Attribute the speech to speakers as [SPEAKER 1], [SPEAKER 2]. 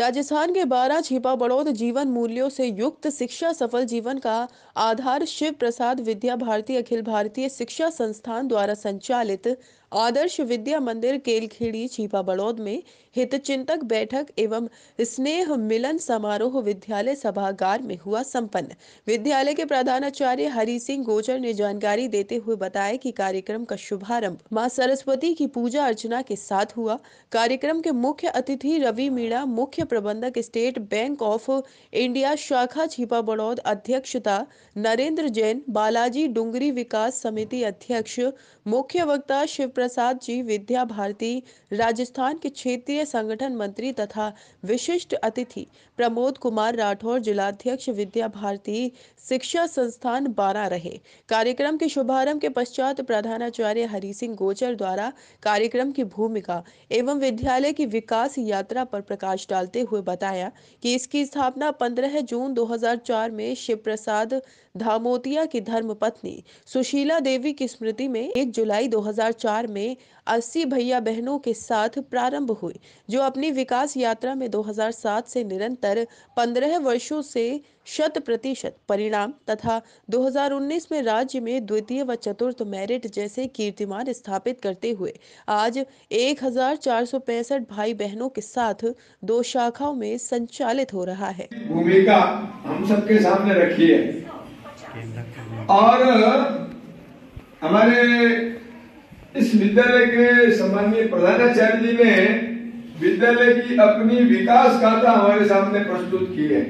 [SPEAKER 1] राजस्थान के बारह छिपा बड़ौद जीवन मूल्यों से युक्त शिक्षा सफल जीवन का आधार शिव प्रसाद विद्या भारती अखिल भारतीय शिक्षा संस्थान द्वारा संचालित आदर्श विद्या मंदिर केलखेड़ी छिपा बड़ौद में हितचिंतक बैठक एवं स्नेह मिलन समारोह विद्यालय सभागार में हुआ संपन्न विद्यालय के प्रधानाचार्य हरि सिंह गोचर ने जानकारी देते हुए बताया कि कार्यक्रम का शुभारंभ मां सरस्वती की पूजा अर्चना के साथ हुआ कार्यक्रम के मुख्य अतिथि रवि मीणा मुख्य प्रबंधक स्टेट बैंक ऑफ इंडिया शाखा छिपा बड़ौद अध्यक्षता नरेंद्र जैन बालाजी डुंगरी विकास समिति अध्यक्ष मुख्य वक्ता शिव प्रसाद जी विद्या भारती राजस्थान के क्षेत्रीय संगठन मंत्री तथा विशिष्ट अतिथि प्रमोद कुमार राठौर जिलाध्यक्ष विद्या भारती शिक्षा संस्थान बारा रहे कार्यक्रम के शुभारंभ के पश्चात प्रधानाचार्य हरि सिंह गोचर द्वारा कार्यक्रम की भूमिका एवं विद्यालय की विकास यात्रा पर प्रकाश डालते करते हुए बताया कि इसकी स्थापना 15 जून 2004 में शिव प्रसाद धामोतिया की धर्मपत्नी सुशीला देवी की स्मृति में 1 जुलाई 2004 में 80 भैया बहनों के साथ प्रारंभ हुई जो अपनी विकास यात्रा में 2007 से निरंतर 15 वर्षों से शत प्रतिशत परिणाम तथा 2019 में राज्य में द्वितीय व चतुर्थ मेरिट जैसे कीर्तिमान स्थापित करते हुए आज एक भाई बहनों के साथ दो शाखाओं में संचालित हो रहा है
[SPEAKER 2] भूमिका हम सबके सामने रखी है और हमारे इस विद्यालय के सम्मान्य प्रधानाचार्य जी ने विद्यालय की अपनी विकास गाथा हमारे सामने प्रस्तुत की है